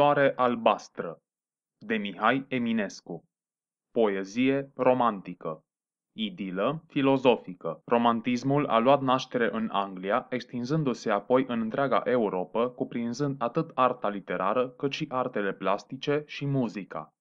culoare albastră de Mihai Eminescu Poezie romantică Idilă filozofică. Romantismul a luat naștere în Anglia, extinzându-se apoi în întreaga Europa, cuprinzând atât arta literară, cât și artele plastice și muzica.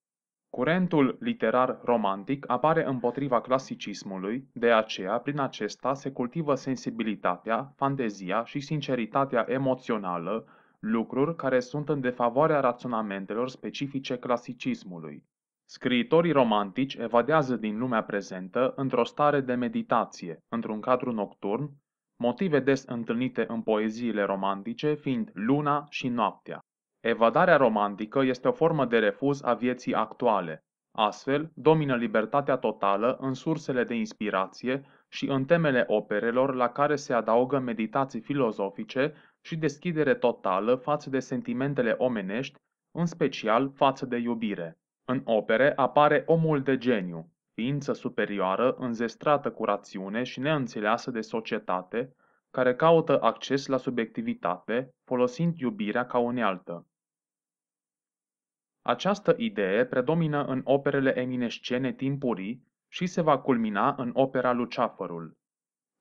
Curentul literar romantic apare împotriva clasicismului, de aceea prin acesta se cultivă sensibilitatea, fantezia și sinceritatea emoțională, lucruri care sunt în defavoarea raționamentelor specifice clasicismului. Scriitorii romantici evadează din lumea prezentă într-o stare de meditație, într-un cadru nocturn, motive des întâlnite în poeziile romantice fiind luna și noaptea. Evadarea romantică este o formă de refuz a vieții actuale. Astfel, domină libertatea totală în sursele de inspirație și în temele operelor la care se adaugă meditații filozofice și deschidere totală față de sentimentele omenești, în special față de iubire. În opere apare omul de geniu, ființă superioară, înzestrată cu rațiune și neînțeleasă de societate, care caută acces la subiectivitate, folosind iubirea ca unealtă. Această idee predomină în operele eminescene timpurii și se va culmina în opera Luceafărul.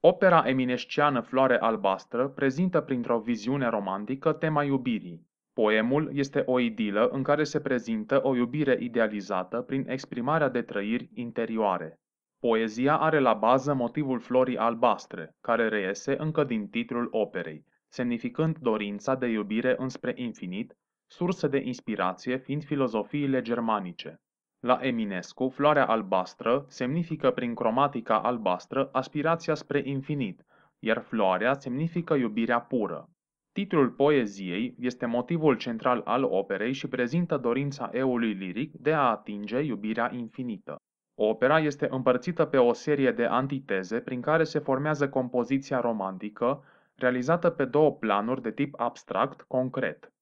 Opera eminesciană Floare albastră prezintă printr-o viziune romantică tema iubirii. Poemul este o idilă în care se prezintă o iubire idealizată prin exprimarea de trăiri interioare. Poezia are la bază motivul florii albastre, care reiese încă din titlul operei, semnificând dorința de iubire înspre infinit, sursă de inspirație fiind filozofiile germanice. La Eminescu, floarea albastră semnifică prin cromatica albastră aspirația spre infinit, iar floarea semnifică iubirea pură. Titlul poeziei este motivul central al operei și prezintă dorința eului liric de a atinge iubirea infinită. Opera este împărțită pe o serie de antiteze prin care se formează compoziția romantică, realizată pe două planuri de tip abstract-concret.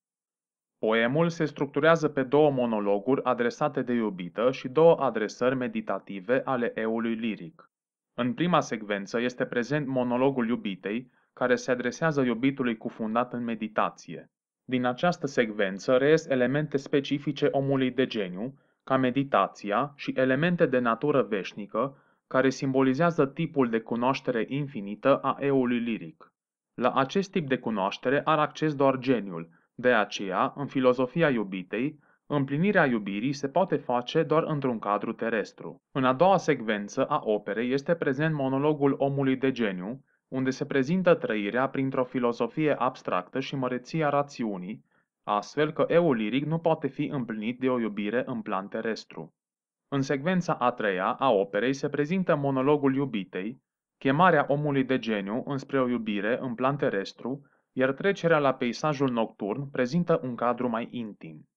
Poemul se structurează pe două monologuri adresate de iubită și două adresări meditative ale eului liric. În prima secvență este prezent monologul iubitei, care se adresează iubitului cufundat în meditație. Din această secvență reies elemente specifice omului de geniu, ca meditația și elemente de natură veșnică, care simbolizează tipul de cunoaștere infinită a eului liric. La acest tip de cunoaștere are acces doar geniul, de aceea, în filozofia iubitei, Împlinirea iubirii se poate face doar într-un cadru terestru. În a doua secvență a operei este prezent monologul omului de geniu, unde se prezintă trăirea printr-o filozofie abstractă și măreția rațiunii, astfel că eu liric nu poate fi împlinit de o iubire în plan terestru. În secvența a treia a operei se prezintă monologul iubitei, chemarea omului de geniu înspre o iubire în plan terestru, iar trecerea la peisajul nocturn prezintă un cadru mai intim.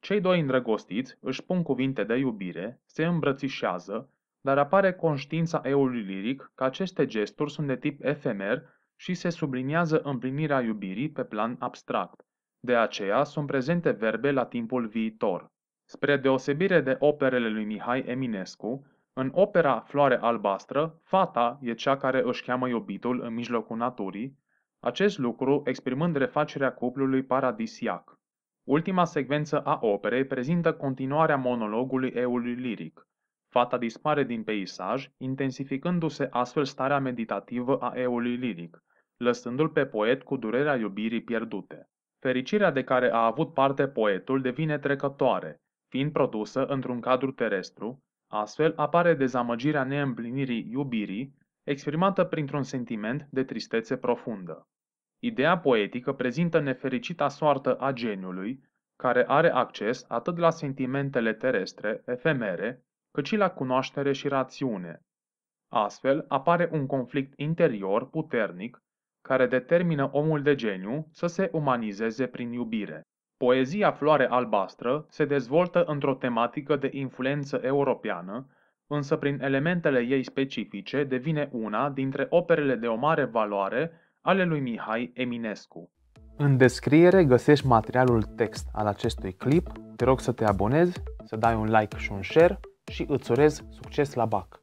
Cei doi îndrăgostiți își spun cuvinte de iubire, se îmbrățișează, dar apare conștiința eului liric că aceste gesturi sunt de tip efemer și se subliniază împlinirea iubirii pe plan abstract. De aceea sunt prezente verbe la timpul viitor. Spre deosebire de operele lui Mihai Eminescu, în opera Floare albastră, fata e cea care își cheamă iubitul în mijlocul naturii, acest lucru exprimând refacerea cuplului paradisiac. Ultima secvență a operei prezintă continuarea monologului eului liric. Fata dispare din peisaj, intensificându-se astfel starea meditativă a eului liric, lăsându-l pe poet cu durerea iubirii pierdute. Fericirea de care a avut parte poetul devine trecătoare, fiind produsă într-un cadru terestru, astfel apare dezamăgirea neîmplinirii iubirii, exprimată printr-un sentiment de tristețe profundă. Ideea poetică prezintă nefericita soartă a geniului, care are acces atât la sentimentele terestre, efemere, cât și la cunoaștere și rațiune. Astfel, apare un conflict interior puternic care determină omul de geniu să se umanizeze prin iubire. Poezia Floare Albastră se dezvoltă într-o tematică de influență europeană, însă prin elementele ei specifice devine una dintre operele de o mare valoare ale lui Mihai Eminescu. În descriere găsești materialul text al acestui clip, te rog să te abonezi, să dai un like și un share și îți urez succes la BAC!